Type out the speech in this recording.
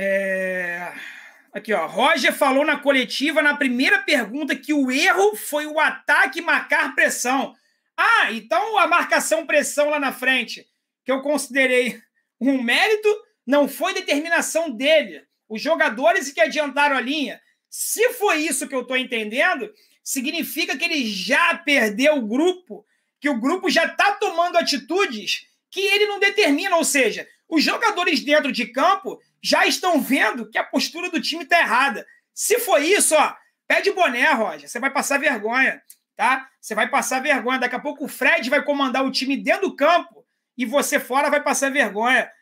É... Aqui, ó. Roger falou na coletiva, na primeira pergunta, que o erro foi o ataque marcar pressão. Ah, então a marcação pressão lá na frente, que eu considerei um mérito, não foi determinação dele. Os jogadores que adiantaram a linha. Se foi isso que eu estou entendendo, significa que ele já perdeu o grupo, que o grupo já está tomando atitudes que ele não determina. Ou seja, os jogadores dentro de campo já estão vendo que a postura do time está errada. Se foi isso, ó, pede boné, Roger. Você vai passar vergonha, tá? Você vai passar vergonha. Daqui a pouco o Fred vai comandar o time dentro do campo e você fora vai passar vergonha.